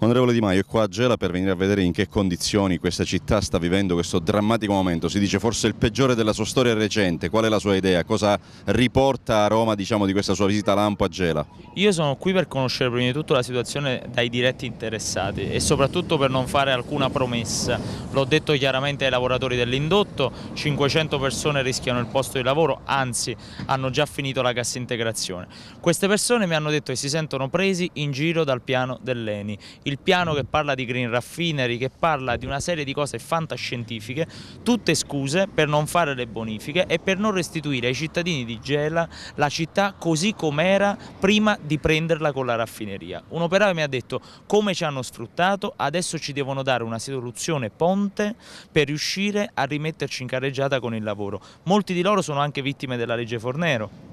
Onorevole Di Maio è qua a Gela per venire a vedere in che condizioni questa città sta vivendo questo drammatico momento, si dice forse il peggiore della sua storia recente, qual è la sua idea, cosa riporta a Roma diciamo, di questa sua visita Lampo a Gela? Io sono qui per conoscere prima di tutto la situazione dai diretti interessati e soprattutto per non fare alcuna promessa, l'ho detto chiaramente ai lavoratori dell'indotto, 500 persone rischiano il posto di lavoro, anzi hanno già finito la cassa integrazione, queste persone mi hanno detto che si sentono presi in giro dal piano dell'ENI, il piano che parla di green raffinery, che parla di una serie di cose fantascientifiche, tutte scuse per non fare le bonifiche e per non restituire ai cittadini di Gela la città così com'era prima di prenderla con la raffineria. Un operaio mi ha detto come ci hanno sfruttato, adesso ci devono dare una soluzione ponte per riuscire a rimetterci in carreggiata con il lavoro. Molti di loro sono anche vittime della legge Fornero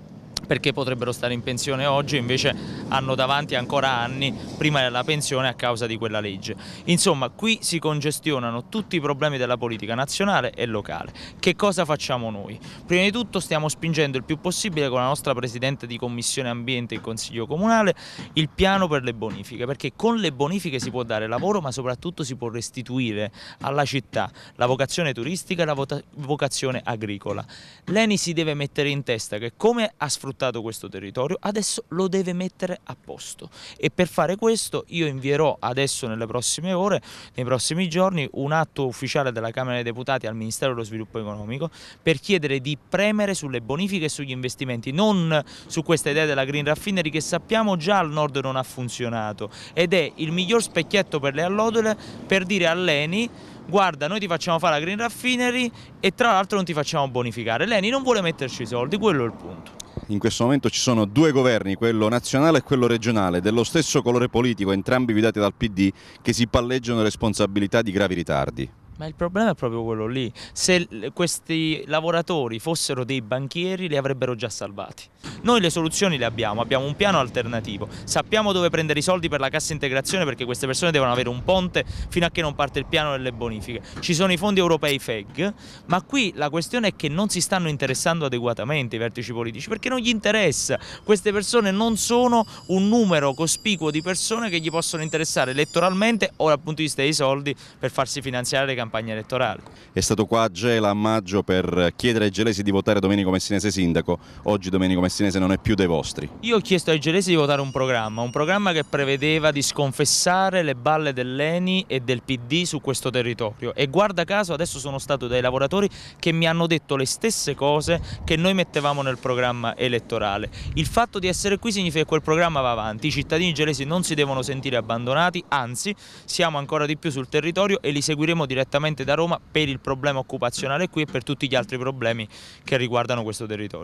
perché potrebbero stare in pensione oggi e invece hanno davanti ancora anni prima della pensione a causa di quella legge. Insomma, qui si congestionano tutti i problemi della politica nazionale e locale. Che cosa facciamo noi? Prima di tutto stiamo spingendo il più possibile con la nostra Presidente di Commissione Ambiente e Consiglio Comunale il piano per le bonifiche, perché con le bonifiche si può dare lavoro ma soprattutto si può restituire alla città la vocazione turistica e la vocazione agricola. L'ENI si deve mettere in testa che come ha sfruttato sfruttato questo territorio, adesso lo deve mettere a posto e per fare questo io invierò adesso nelle prossime ore, nei prossimi giorni, un atto ufficiale della Camera dei Deputati al Ministero dello Sviluppo Economico per chiedere di premere sulle bonifiche e sugli investimenti, non su questa idea della Green Raffinery che sappiamo già al nord non ha funzionato ed è il miglior specchietto per le allodole per dire a Leni guarda noi ti facciamo fare la Green Raffinery e tra l'altro non ti facciamo bonificare. L'ENI non vuole metterci i soldi, quello è il punto in questo momento ci sono due governi, quello nazionale e quello regionale, dello stesso colore politico, entrambi guidati dal PD, che si palleggiano responsabilità di gravi ritardi. Ma il problema è proprio quello lì. Se questi lavoratori fossero dei banchieri li avrebbero già salvati. Noi le soluzioni le abbiamo, abbiamo un piano alternativo, sappiamo dove prendere i soldi per la cassa integrazione perché queste persone devono avere un ponte fino a che non parte il piano delle bonifiche. Ci sono i fondi europei FEG, ma qui la questione è che non si stanno interessando adeguatamente i vertici politici perché non gli interessa. Queste persone non sono un numero cospicuo di persone che gli possono interessare elettoralmente o dal punto di vista dei soldi per farsi finanziare le campagne campagna elettorale. È stato qua a Gela a maggio per chiedere ai gelesi di votare Domenico Messinese sindaco, oggi Domenico Messinese non è più dei vostri. Io ho chiesto ai gelesi di votare un programma, un programma che prevedeva di sconfessare le balle dell'ENI e del PD su questo territorio e guarda caso adesso sono stato dai lavoratori che mi hanno detto le stesse cose che noi mettevamo nel programma elettorale. Il fatto di essere qui significa che quel programma va avanti, i cittadini gelesi non si devono sentire abbandonati, anzi siamo ancora di più sul territorio e li seguiremo direttamente direttamente da Roma per il problema occupazionale qui e per tutti gli altri problemi che riguardano questo territorio.